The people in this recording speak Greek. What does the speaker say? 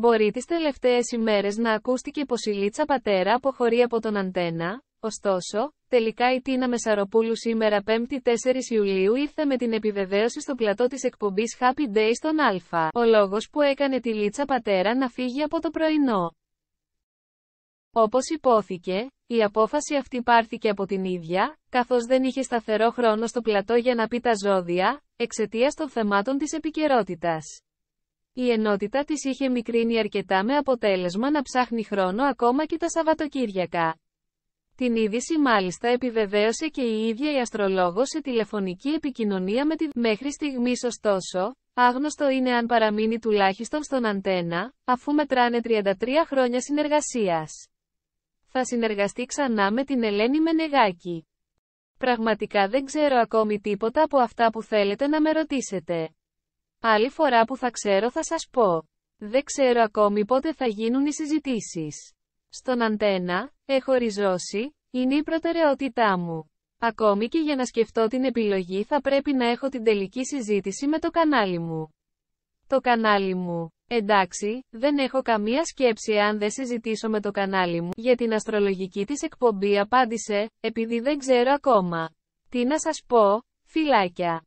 Μπορεί τις τελευταίες ημέρες να ακούστηκε πως η Λίτσα Πατέρα αποχωρεί από τον Αντένα, ωστόσο, τελικά η Τίνα Μεσαροπούλου σήμερα 5η 4 Ιουλίου ήρθε με την επιβεβαίωση στο πλατό της εκπομπής Happy Day στον Α, ο λόγος που έκανε τη Λίτσα Πατέρα να φύγει από το πρωινό. Όπως υπόθηκε, η απόφαση αυτή πάρθηκε από την ίδια, καθώς δεν είχε σταθερό χρόνο στο πλατό για να πει τα ζώδια, εξαιτίας των θεμάτων της επικαιρότητας. Η ενότητα της είχε μικρύνει αρκετά με αποτέλεσμα να ψάχνει χρόνο ακόμα και τα Σαββατοκύριακα. Την είδηση μάλιστα επιβεβαίωσε και η ίδια η αστρολόγος σε τηλεφωνική επικοινωνία με τη μέχρι στιγμής ωστόσο, άγνωστο είναι αν παραμείνει τουλάχιστον στον αντένα, αφού μετράνε 33 χρόνια συνεργασίας. Θα συνεργαστεί ξανά με την Ελένη Μενεγάκη. Πραγματικά δεν ξέρω ακόμη τίποτα από αυτά που θέλετε να με ρωτήσετε. Άλλη φορά που θα ξέρω θα σας πω. Δεν ξέρω ακόμη πότε θα γίνουν οι συζητήσεις. Στον αντένα, έχω ριζώσει, είναι η προτεραιότητά μου. Ακόμη και για να σκεφτώ την επιλογή θα πρέπει να έχω την τελική συζήτηση με το κανάλι μου. Το κανάλι μου. Εντάξει, δεν έχω καμία σκέψη αν δεν συζητήσω με το κανάλι μου για την αστρολογική της εκπομπή απάντησε, επειδή δεν ξέρω ακόμα. Τι να σας πω, φυλάκια.